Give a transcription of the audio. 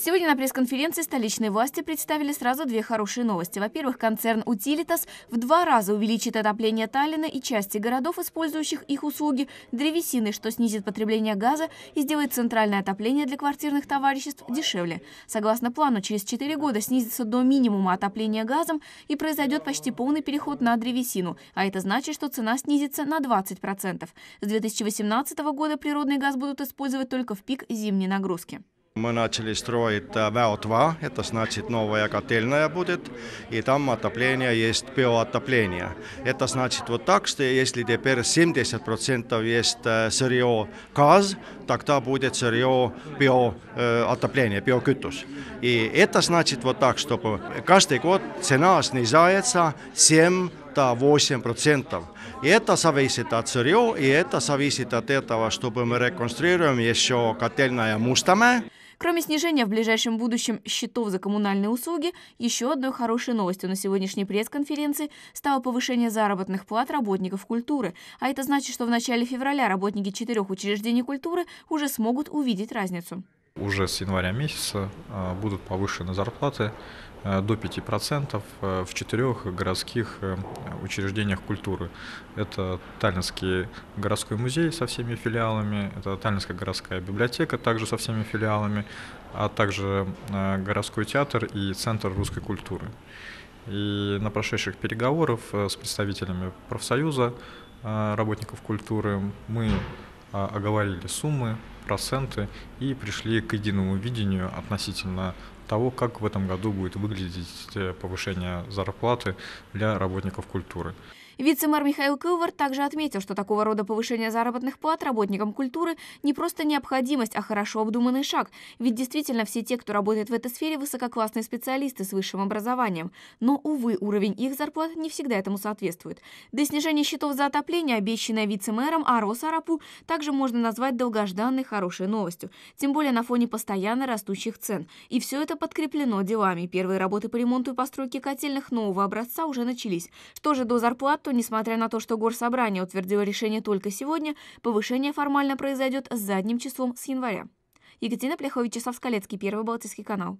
Сегодня на пресс-конференции столичные власти представили сразу две хорошие новости. Во-первых, концерн «Утилитас» в два раза увеличит отопление Таллина и части городов, использующих их услуги, древесины, что снизит потребление газа и сделает центральное отопление для квартирных товариществ дешевле. Согласно плану, через четыре года снизится до минимума отопление газом и произойдет почти полный переход на древесину, а это значит, что цена снизится на 20%. С 2018 года природный газ будут использовать только в пик зимней нагрузки. Мы начали строить э, ВО2, это значит новая котельная будет, и там отопление есть биоотопление. Это значит вот так, что если теперь 70% есть э, сырье газ, тогда будет сырье биоотопление, э, биокютус. И это значит вот так, чтобы каждый год цена снижается 7 98%. И это зависит от сырья, и это зависит от этого, чтобы мы реконструируем еще котельная Мустаме. Кроме снижения в ближайшем будущем счетов за коммунальные услуги, еще одной хорошей новостью на сегодняшней пресс-конференции стало повышение заработных плат работников культуры. А это значит, что в начале февраля работники четырех учреждений культуры уже смогут увидеть разницу. Уже с января месяца а, будут повышены зарплаты а, до 5% а, в четырех городских э, учреждениях культуры. Это Таллинский городской музей со всеми филиалами, это Таллинская городская библиотека также со всеми филиалами, а также городской театр и Центр русской культуры. И на прошедших переговорах э, с представителями профсоюза работников культуры мы оговорили суммы проценты и пришли к единому видению относительно того, как в этом году будет выглядеть э, повышение зарплаты для работников культуры. Вице-мэр Михаил Кылвар также отметил, что такого рода повышение заработных плат работникам культуры не просто необходимость, а хорошо обдуманный шаг. Ведь действительно все те, кто работает в этой сфере, высококлассные специалисты с высшим образованием. Но, увы, уровень их зарплат не всегда этому соответствует. До снижения счетов за отопление, обещанное вице-мэром Аро Сарапу, также можно назвать долгожданной хорошей новостью. Тем более на фоне постоянно растущих цен. И все это подкреплено делами. Первые работы по ремонту и постройке котельных нового образца уже начались. Что же до зарплат, то, несмотря на то, что Горсобрание утвердило решение только сегодня, повышение формально произойдет задним числом с января. Екатерина Пляхович, Часовскалецкий, Первый Балтийский канал.